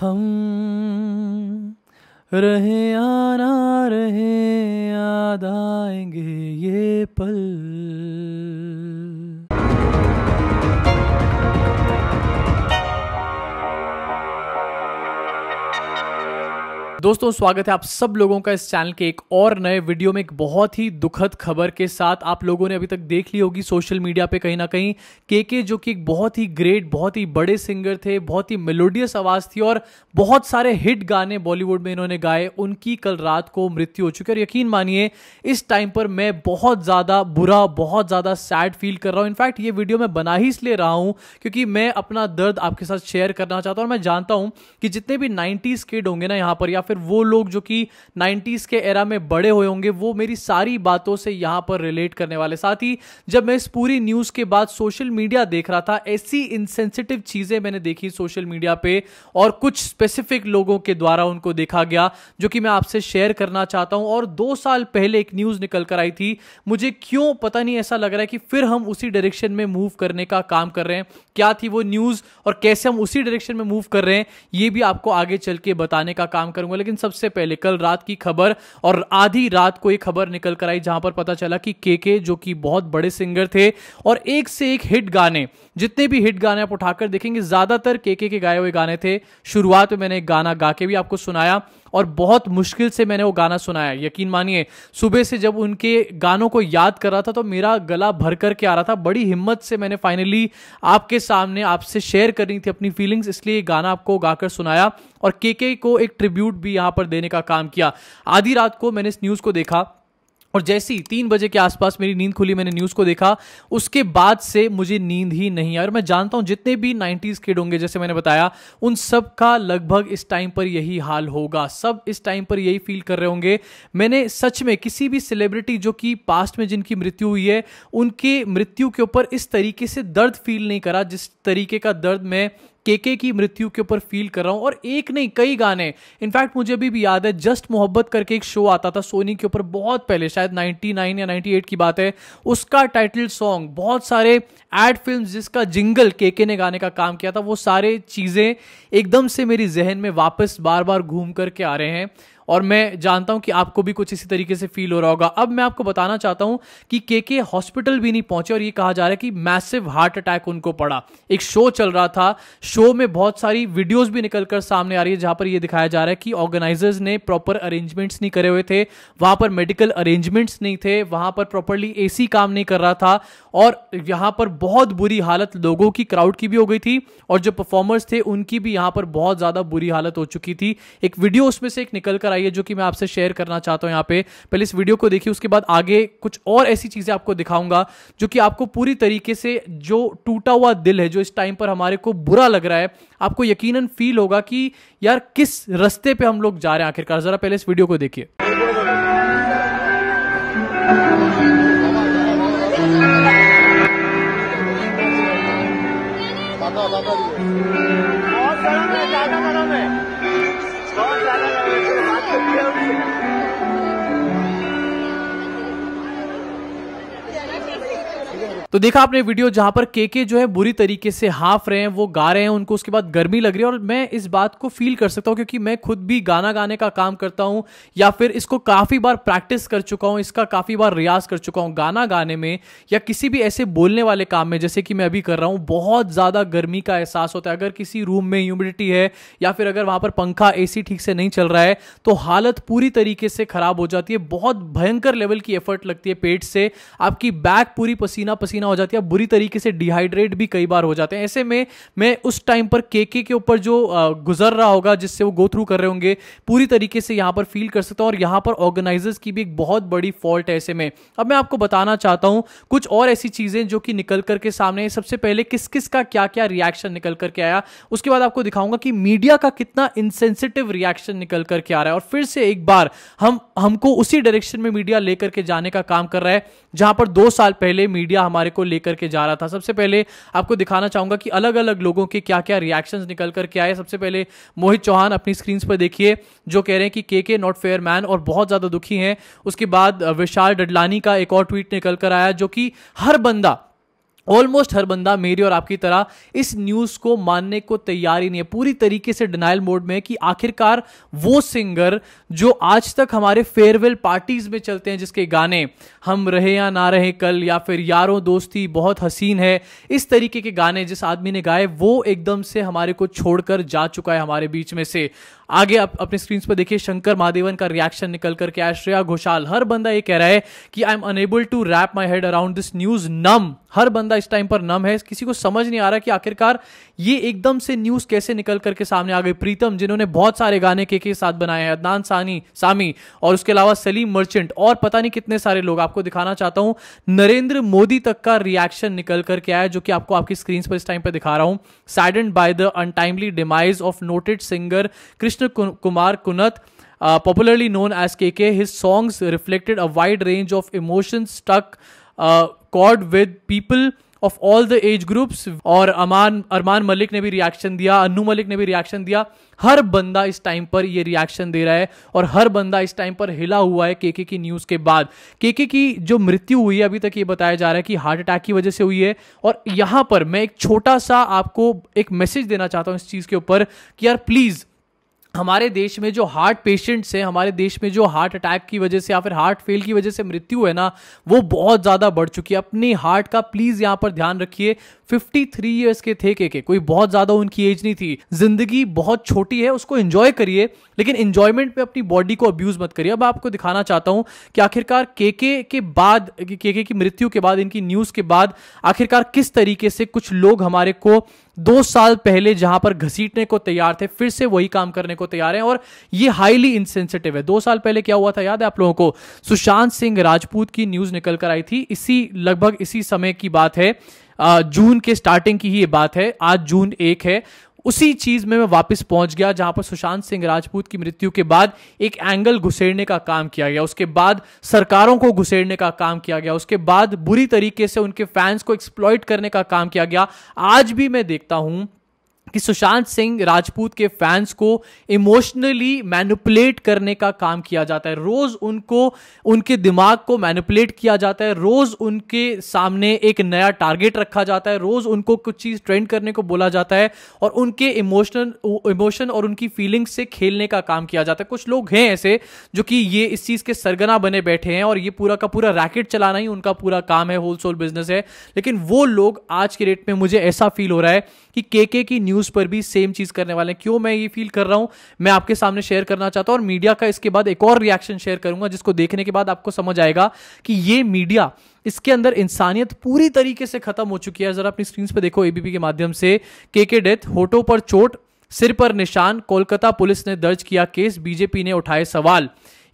हम रहे आना रहे याद आएंगे ये पल दोस्तों स्वागत है आप सब लोगों का इस चैनल के एक और नए वीडियो में एक बहुत ही दुखद खबर के साथ आप लोगों ने अभी तक देख ली होगी सोशल मीडिया पे कहीं ना कहीं के के जो कि एक बहुत ही ग्रेट बहुत ही बड़े सिंगर थे बहुत ही मेलोडियस आवाज़ थी और बहुत सारे हिट गाने बॉलीवुड में इन्होंने गाए उनकी कल रात को मृत्यु हो चुकी है और यकीन मानिए इस टाइम पर मैं बहुत ज़्यादा बुरा बहुत ज़्यादा सैड फील कर रहा हूँ इनफैक्ट ये वीडियो मैं बना ही इसलिए रहा हूँ क्योंकि मैं अपना दर्द आपके साथ शेयर करना चाहता हूँ और मैं जानता हूँ कि जितने भी नाइन्टीज़ किड होंगे ना यहाँ पर या फिर वो लोग जो कि 90s के एरा में बड़े हुए होंगे वो मेरी सारी बातों से यहां पर रिलेट करने वाले साथ ही जब मैं इस पूरी न्यूज़ के बाद सोशल मीडिया देख रहा था ऐसी इनसेंसिटिव चीज़ें मैंने देखी सोशल मीडिया पे और कुछ स्पेसिफिक लोगों के द्वारा उनको देखा गया जो कि मैं आपसे शेयर करना चाहता हूं और दो साल पहले एक न्यूज़ निकल कर आई थी मुझे क्यों पता नहीं ऐसा लग रहा है कि फिर हम उसी डायरेक्शन में मूव करने का काम कर रहे हैं क्या थी वो न्यूज़ और कैसे हम उसी डायरेक्शन में मूव कर रहे हैं ये भी आपको आगे चल के बताने का काम करूंगा लेकिन लेकिन सबसे पहले कल रात की खबर और आधी रात को एक खबर निकल कर आई जहां पर पता चला कि के के जो कि बहुत बड़े सिंगर थे और एक से एक हिट गाने जितने भी हिट गाने आप उठाकर देखेंगे ज्यादातर के के गाए हुए गाने थे शुरुआत में मैंने एक गाना गा के भी आपको सुनाया और बहुत मुश्किल से मैंने वो गाना सुनाया यकीन मानिए सुबह से जब उनके गानों को याद कर रहा था तो मेरा गला भर करके आ रहा था बड़ी हिम्मत से मैंने फाइनली आपके सामने आपसे शेयर करनी थी अपनी फीलिंग्स इसलिए ये गाना आपको गाकर सुनाया और के को एक ट्रिब्यूट भी यहाँ पर देने का काम किया आधी रात को मैंने इस न्यूज़ को देखा और जैसे ही तीन बजे के आसपास मेरी नींद खुली मैंने न्यूज़ को देखा उसके बाद से मुझे नींद ही नहीं आई और मैं जानता हूँ जितने भी नाइन्टीज़ किड होंगे जैसे मैंने बताया उन सब का लगभग इस टाइम पर यही हाल होगा सब इस टाइम पर यही फील कर रहे होंगे मैंने सच में किसी भी सेलिब्रिटी जो कि पास्ट में जिनकी मृत्यु हुई है उनके मृत्यु के ऊपर इस तरीके से दर्द फील नहीं करा जिस तरीके का दर्द मैं केके की मृत्यु के ऊपर फील कर रहा हूँ और एक नहीं कई गाने इनफैक्ट मुझे अभी भी याद है जस्ट मोहब्बत करके एक शो आता था सोनी के ऊपर बहुत पहले शायद 99 या 98 की बात है उसका टाइटल सॉन्ग बहुत सारे एड फिल्म जिसका जिंगल केके ने गाने का काम किया था वो सारे चीज़ें एकदम से मेरी जहन में वापस बार बार घूम करके आ रहे हैं और मैं जानता हूं कि आपको भी कुछ इसी तरीके से फील हो रहा होगा अब मैं आपको बताना चाहता हूं कि के के हॉस्पिटल भी नहीं पहुंचे और ये कहा जा रहा है कि मैसिव हार्ट अटैक उनको पड़ा एक शो चल रहा था शो में बहुत सारी वीडियोज भी निकल कर सामने आ रही है जहां पर यह दिखाया जा रहा है कि ऑर्गेनाइजर्स ने प्रॉपर अरेंजमेंट्स नहीं करे हुए थे वहां पर मेडिकल अरेंजमेंट्स नहीं थे वहां पर प्रॉपरली एसी काम नहीं कर रहा था और यहां पर बहुत बुरी हालत लोगों की क्राउड की भी हो गई थी और जो परफॉर्मर्स थे उनकी भी यहां पर बहुत ज्यादा बुरी हालत हो चुकी थी एक वीडियो उसमें से एक निकल कर है जो कि मैं आपसे शेयर करना चाहता हूं यहां पे पहले इस वीडियो को देखिए उसके बाद आगे कुछ और ऐसी चीज़ें आपको दिखाऊंगा जो कि आपको पूरी तरीके से जो टूटा हुआ दिल है जो इस टाइम पर हमारे को बुरा लग रहा है आपको यकीनन फील होगा कि यार किस रस्ते पे हम लोग जा रहे हैं आखिरकार ज़रा पहले इस वीडियो को देखिए con ra đây là bạn tình yêu तो देखा आपने वीडियो जहां पर केके जो है बुरी तरीके से हाफ रहे हैं वो गा रहे हैं उनको उसके बाद गर्मी लग रही है और मैं इस बात को फील कर सकता हूं क्योंकि मैं खुद भी गाना गाने का काम करता हूं या फिर इसको काफी बार प्रैक्टिस कर चुका हूं इसका काफी बार रियाज कर चुका हूं गाना गाने में या किसी भी ऐसे बोलने वाले काम में जैसे कि मैं अभी कर रहा हूं बहुत ज्यादा गर्मी का एहसास होता है अगर किसी रूम में ह्यूमिडिटी है या फिर अगर वहां पर पंखा ए ठीक से नहीं चल रहा है तो हालत पूरी तरीके से खराब हो जाती है बहुत भयंकर लेवल की एफर्ट लगती है पेट से आपकी बैक पूरी पसीना पसीना पसीना हो जाती है बुरी तरीके से डिहाइड्रेट भी कई बार हो जाते हैं ऐसे में मैं उस टाइम पर केके के ऊपर जो गुजर रहा होगा जिससे वो गो थ्रू कर रहे होंगे पूरी तरीके से यहाँ पर फील कर सकता हूँ और यहाँ पर ऑर्गेनाइजर्स की भी एक बहुत बड़ी फॉल्ट है ऐसे में अब मैं आपको बताना चाहता हूँ कुछ और ऐसी चीज़ें जो कि निकल करके सामने सबसे पहले किस किस का क्या क्या रिएक्शन निकल करके आया उसके बाद आपको दिखाऊंगा कि मीडिया का कितना इनसेंसिटिव रिएक्शन निकल करके आ रहा है और फिर से एक बार हम हमको उसी डायरेक्शन में मीडिया लेकर के जाने का काम कर रहा है जहां पर दो साल पहले मीडिया हमारे कार्य को लेकर के जा रहा था सबसे पहले आपको दिखाना चाहूंगा कि अलग अलग लोगों के क्या क्या रिएक्शंस निकल कर के आए सबसे पहले मोहित चौहान अपनी स्क्रीन पर देखिए जो कह रहे हैं कि के के नॉट फेयर मैन और बहुत ज़्यादा दुखी हैं उसके बाद विशाल डडलानी का एक और ट्वीट निकल कर आया जो कि हर बंदा ऑलमोस्ट हर बंदा मेरी और आपकी तरह इस न्यूज को मानने को तैयार ही नहीं है पूरी तरीके से डिनाइल मोड में है कि आखिरकार वो सिंगर जो आज तक हमारे फेयरवेल पार्टीज में चलते हैं जिसके गाने हम रहे या ना रहे कल या फिर यारों दोस्ती बहुत हसीन है इस तरीके के गाने जिस आदमी ने गाए वो एकदम से हमारे को छोड़कर जा चुका है हमारे बीच में से आगे आप अपने स्क्रीन पर देखिए शंकर महादेवन का रिएक्शन निकल करके आया श्रेया घोषाल हर बंदा ये कह रहा है कि I am unable to wrap my head around this news नम हर बंदा इस टाइम पर नम है किसी को समझ नहीं आ रहा कि आखिरकार ये एकदम से न्यूज कैसे निकल करके सामने आ गई प्रीतम जिन्होंने बहुत सारे गाने के के साथ बनाए हैं अदनान सानी सामी और उसके अलावा सलीम मर्चेंट और पता नहीं कितने सारे लोग आपको दिखाना चाहता हूं नरेंद्र मोदी तक का रिएक्शन निकल करके आया जो कि आपको आपकी स्क्रीन पर इस टाइम पर दिखा रहा हूं saddened by the untimely demise of noted singer Krishna Krishna Kumar Kunath, uh, popularly known के KK, his songs reflected a wide range of emotions stuck uh, chord with of all the age groups और अमान अरमान मलिक ने भी reaction दिया अन्नू मलिक ने भी reaction दिया हर बंदा इस टाइम पर ये रिएक्शन दे रहा है और हर बंदा इस टाइम पर हिला हुआ है केके की न्यूज़ के बाद केके की जो मृत्यु हुई है अभी तक ये बताया जा रहा है कि हार्ट अटैक की वजह से हुई है और यहां पर मैं एक छोटा सा आपको एक मैसेज देना चाहता हूं इस चीज़ के ऊपर कि यार प्लीज़ हमारे देश में जो हार्ट पेशेंट्स हैं हमारे देश में जो हार्ट अटैक की वजह से या फिर हार्ट फेल की वजह से मृत्यु है ना वो बहुत ज़्यादा बढ़ चुकी है अपनी हार्ट का प्लीज़ यहाँ पर ध्यान रखिए 53 इयर्स के थे के के कोई बहुत ज़्यादा उनकी एज नहीं थी जिंदगी बहुत छोटी है उसको इंजॉय करिए लेकिन इंजॉयमेंट में अपनी बॉडी को अब्यूज़ मत करिए अब आपको दिखाना चाहता हूँ कि आखिरकार के के के बाद के के की मृत्यु के बाद इनकी न्यूज़ के बाद आखिरकार किस तरीके से कुछ लोग हमारे को दो साल पहले जहां पर घसीटने को तैयार थे फिर से वही काम करने को तैयार हैं और ये हाईली इनसेंसिटिव है दो साल पहले क्या हुआ था याद है आप लोगों को सुशांत सिंह राजपूत की न्यूज निकल कर आई थी इसी लगभग इसी समय की बात है जून के स्टार्टिंग की ही ये बात है आज जून एक है उसी चीज में मैं वापस पहुंच गया जहां पर सुशांत सिंह राजपूत की मृत्यु के बाद एक एंगल घुसेड़ने का काम किया गया उसके बाद सरकारों को घुसेड़ने का काम किया गया उसके बाद बुरी तरीके से उनके फैंस को एक्सप्लॉइट करने का काम किया गया आज भी मैं देखता हूं कि सुशांत सिंह राजपूत के फैंस को इमोशनली मैनिपुलेट करने का काम किया जाता है रोज उनको उनके दिमाग को मैनिपुलेट किया जाता है रोज उनके सामने एक नया टारगेट रखा जाता है रोज उनको कुछ चीज ट्रेंड करने को बोला जाता है और उनके इमोशनल इमोशन और उनकी फीलिंग्स से खेलने का काम किया जाता है कुछ लोग हैं ऐसे जो कि ये इस चीज के सरगना बने बैठे हैं और ये पूरा का पूरा रैकेट चलाना ही उनका पूरा काम है होलसेल बिजनेस है लेकिन वो लोग आज के डेट में मुझे ऐसा फील हो रहा है कि के की न्यूज न्यूज़ पर भी सेम चीज़ करने वाले हैं क्यों मैं ये फील कर रहा हूँ मैं आपके सामने शेयर करना चाहता हूँ और मीडिया का इसके बाद एक और रिएक्शन शेयर करूंगा जिसको देखने के बाद आपको समझ आएगा कि ये मीडिया इसके अंदर इंसानियत पूरी तरीके से खत्म हो चुकी है जरा अपनी स्क्रीन पर देखो एबीपी के माध्यम से के के डेथ होटो पर चोट सिर पर निशान कोलकाता पुलिस ने दर्ज किया केस बीजेपी ने उठाए सवाल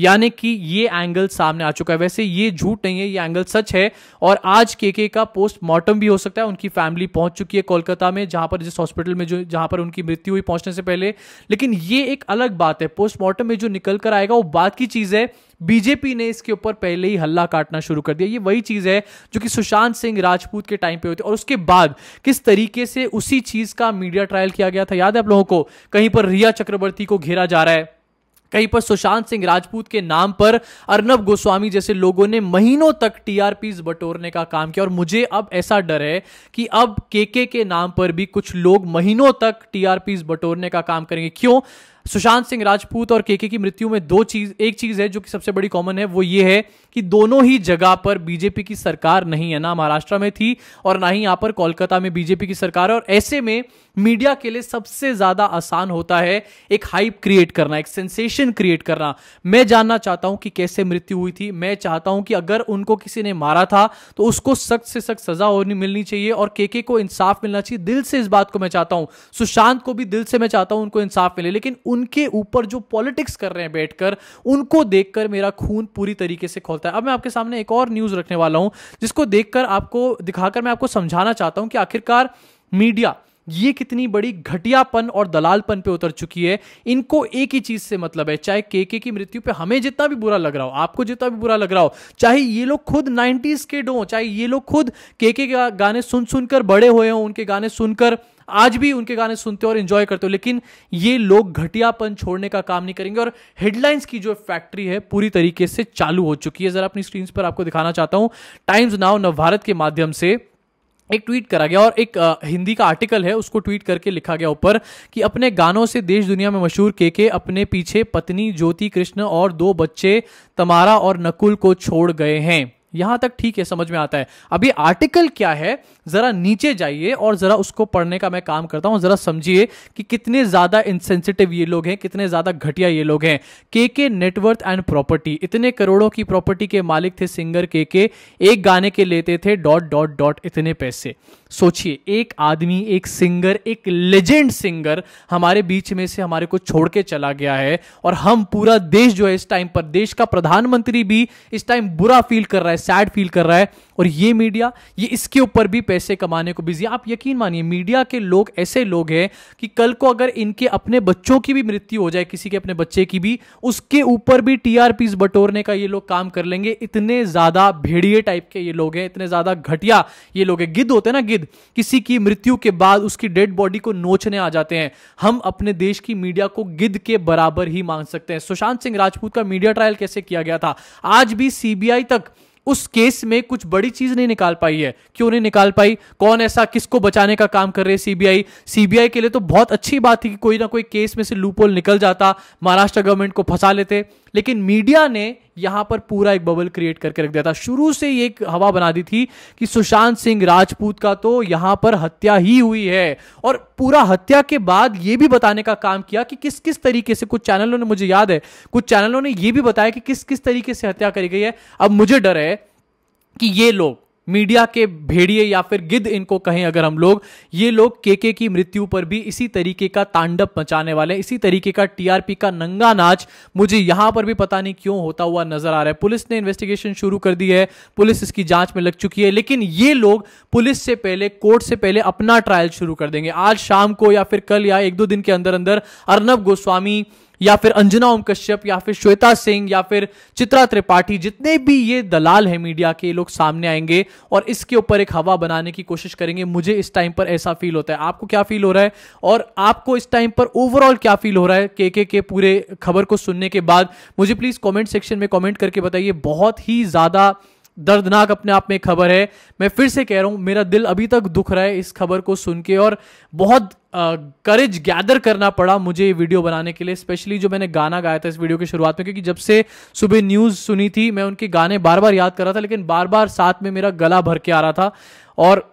यानी कि ये एंगल सामने आ चुका है वैसे ये झूठ नहीं है ये एंगल सच है और आज केके का पोस्टमार्टम भी हो सकता है उनकी फैमिली पहुंच चुकी है कोलकाता में जहां पर जिस हॉस्पिटल में जो जहां पर उनकी मृत्यु हुई पहुंचने से पहले लेकिन ये एक अलग बात है पोस्टमार्टम में जो निकल कर आएगा वो बात की चीज है बीजेपी ने इसके ऊपर पहले ही हल्ला काटना शुरू कर दिया ये वही चीज है जो कि सुशांत सिंह राजपूत के टाइम पे होती और उसके बाद किस तरीके से उसी चीज का मीडिया ट्रायल किया गया था याद है आप लोगों को कहीं पर रिया चक्रवर्ती को घेरा जा रहा है कहीं पर सुशांत सिंह राजपूत के नाम पर अर्नब गोस्वामी जैसे लोगों ने महीनों तक टीआरपी बटोरने का काम किया और मुझे अब ऐसा डर है कि अब केके के नाम पर भी कुछ लोग महीनों तक टीआरपी बटोरने का काम करेंगे क्यों सुशांत सिंह राजपूत और केके की मृत्यु में दो चीज एक चीज है जो कि सबसे बड़ी कॉमन है वो ये है कि दोनों ही जगह पर बीजेपी की सरकार नहीं है ना महाराष्ट्र में थी और ना ही यहां पर कोलकाता में बीजेपी की सरकार है और ऐसे में मीडिया के लिए सबसे ज्यादा आसान होता है एक हाइप क्रिएट करना एक सेंसेशन क्रिएट करना मैं जानना चाहता हूं कि कैसे मृत्यु हुई थी मैं चाहता हूं कि अगर उनको किसी ने मारा था तो उसको सख्त से सख्त सजा होनी मिलनी चाहिए और केके को इंसाफ मिलना चाहिए दिल से इस बात को मैं चाहता हूं सुशांत को भी दिल से मैं चाहता हूं उनको इंसाफ मिले लेकिन उनके ऊपर जो पॉलिटिक्स कर रहे हैं बैठकर उनको देखकर मेरा खून पूरी तरीके से खोलता है अब मैं आपके सामने एक और न्यूज़ रखने वाला हूं जिसको देखकर आपको दिखाकर मैं आपको समझाना चाहता हूं कि आखिरकार मीडिया ये कितनी बड़ी घटियापन और दलालपन पे उतर चुकी है इनको एक ही चीज से मतलब है चाहे के के की मृत्यु पे हमें जितना भी बुरा लग रहा हो आपको जितना भी बुरा लग रहा हो चाहे ये लोग खुद नाइन्टीज के डो चाहे ये लोग खुद के के गाने सुन सुनकर बड़े हुए हों उनके गाने सुनकर आज भी उनके गाने सुनते हो और एंजॉय करते हो लेकिन ये लोग घटियापन छोड़ने का काम नहीं करेंगे और हेडलाइंस की जो फैक्ट्री है पूरी तरीके से चालू हो चुकी है जरा अपनी स्क्रीन पर आपको दिखाना चाहता हूं टाइम्स नाउ नवभारत के माध्यम से एक ट्वीट करा गया और एक आ, हिंदी का आर्टिकल है उसको ट्वीट करके लिखा गया ऊपर कि अपने गानों से देश दुनिया में मशहूर के के अपने पीछे पत्नी ज्योति कृष्ण और दो बच्चे तमारा और नकुल को छोड़ गए हैं यहां तक ठीक है समझ में आता है अभी आर्टिकल क्या है जरा नीचे जाइए और जरा उसको पढ़ने का मैं काम करता हूं जरा समझिए कि कितने ज्यादा इनसेंसिटिव ये लोग हैं कितने ज्यादा घटिया ये लोग हैं के के नेटवर्थ एंड प्रॉपर्टी इतने करोड़ों की प्रॉपर्टी के मालिक थे सिंगर के के एक गाने के लेते थे डॉट डॉट डॉट इतने पैसे सोचिए एक आदमी एक सिंगर एक लेजेंड सिंगर हमारे बीच में से हमारे को छोड़ के चला गया है और हम पूरा देश जो है इस टाइम पर देश का प्रधानमंत्री भी इस टाइम बुरा फील कर रहा है सैड फील कर रहा है और ये मीडिया ये इसके ऊपर भी पैसे कमाने को बिजी आप यकीन मानिए मीडिया के लोग ऐसे लोग हैं कि कल को अगर इनके अपने बच्चों की भी मृत्यु हो जाए किसी के अपने बच्चे की भी उसके ऊपर भी टी बटोरने का ये लोग काम कर लेंगे इतने ज्यादा भेड़िए टाइप के ये लोग हैं इतने ज्यादा घटिया ये लोग हैं गिद्ध होते हैं ना गिद्ध सफेद किसी की मृत्यु के बाद उसकी डेड बॉडी को नोचने आ जाते हैं हम अपने देश की मीडिया को गिद्ध के बराबर ही मान सकते हैं सुशांत सिंह राजपूत का मीडिया ट्रायल कैसे किया गया था आज भी सीबीआई तक उस केस में कुछ बड़ी चीज नहीं निकाल पाई है क्यों नहीं निकाल पाई कौन ऐसा किसको बचाने का काम कर रहे हैं सीबीआई सीबीआई के लिए तो बहुत अच्छी बात थी कि कोई ना कोई केस में से लूपोल निकल जाता महाराष्ट्र गवर्नमेंट को फंसा लेते लेकिन मीडिया ने यहां पर पूरा एक बबल क्रिएट करके रख दिया था शुरू से ही एक हवा बना दी थी कि सुशांत सिंह राजपूत का तो यहां पर हत्या ही हुई है और पूरा हत्या के बाद यह भी बताने का काम किया कि किस किस तरीके से कुछ चैनलों ने मुझे याद है कुछ चैनलों ने यह भी बताया कि किस किस तरीके से हत्या करी गई है अब मुझे डर है कि ये लोग मीडिया के भेड़िए या फिर गिद्ध इनको कहें अगर हम लोग ये लोग केके की मृत्यु पर भी इसी तरीके का तांडव मचाने वाले इसी तरीके का टीआरपी का नंगा नाच मुझे यहां पर भी पता नहीं क्यों होता हुआ नजर आ रहा है पुलिस ने इन्वेस्टिगेशन शुरू कर दी है पुलिस इसकी जांच में लग चुकी है लेकिन ये लोग पुलिस से पहले कोर्ट से पहले अपना ट्रायल शुरू कर देंगे आज शाम को या फिर कल या एक दो दिन के अंदर अंदर अर्नब गोस्वामी या फिर अंजना ओम कश्यप या फिर श्वेता सिंह या फिर चित्रा त्रिपाठी जितने भी ये दलाल है मीडिया के लोग सामने आएंगे और इसके ऊपर एक हवा बनाने की कोशिश करेंगे मुझे इस टाइम पर ऐसा फील होता है आपको क्या फील हो रहा है और आपको इस टाइम पर ओवरऑल क्या फील हो रहा है के के, के पूरे खबर को सुनने के बाद मुझे प्लीज कॉमेंट सेक्शन में कॉमेंट करके बताइए बहुत ही ज्यादा दर्दनाक अपने आप में खबर है मैं फिर से कह रहा हूँ मेरा दिल अभी तक दुख रहा है इस खबर को सुन के और बहुत करेज गैदर करना पड़ा मुझे ये वीडियो बनाने के लिए स्पेशली जो मैंने गाना गाया था इस वीडियो की शुरुआत में क्योंकि जब से सुबह न्यूज़ सुनी थी मैं उनके गाने बार बार याद कर रहा था लेकिन बार बार साथ में मेरा गला भर के आ रहा था और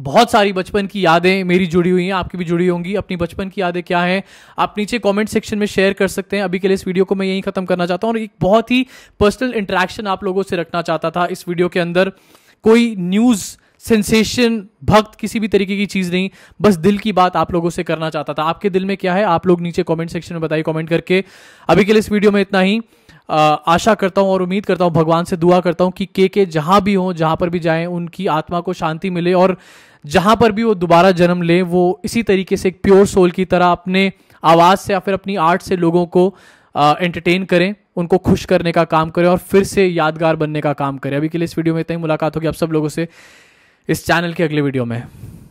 बहुत सारी बचपन की यादें मेरी जुड़ी हुई हैं आपकी भी जुड़ी होंगी अपनी बचपन की यादें क्या हैं आप नीचे कमेंट सेक्शन में शेयर कर सकते हैं अभी के लिए इस वीडियो को मैं यहीं खत्म करना चाहता हूँ और एक बहुत ही पर्सनल इंटरेक्शन आप लोगों से रखना चाहता था इस वीडियो के अंदर कोई न्यूज़ सेंसेशन भक्त किसी भी तरीके की चीज़ नहीं बस दिल की बात आप लोगों से करना चाहता था आपके दिल में क्या है आप लोग नीचे कमेंट सेक्शन में बताइए कमेंट करके अभी के लिए इस वीडियो में इतना ही आशा करता हूँ और उम्मीद करता हूँ भगवान से दुआ करता हूँ कि के के जहाँ भी हों जहाँ पर भी जाएं उनकी आत्मा को शांति मिले और जहाँ पर भी वो दोबारा जन्म लें वो इसी तरीके से एक प्योर सोल की तरह अपने आवाज़ से या फिर अपनी आर्ट से लोगों को एंटरटेन करें उनको खुश करने का काम करें और फिर से यादगार बनने का काम करें अभी के लिए इस वीडियो में इतना ही मुलाकात होगी आप सब लोगों से इस चैनल के अगले वीडियो में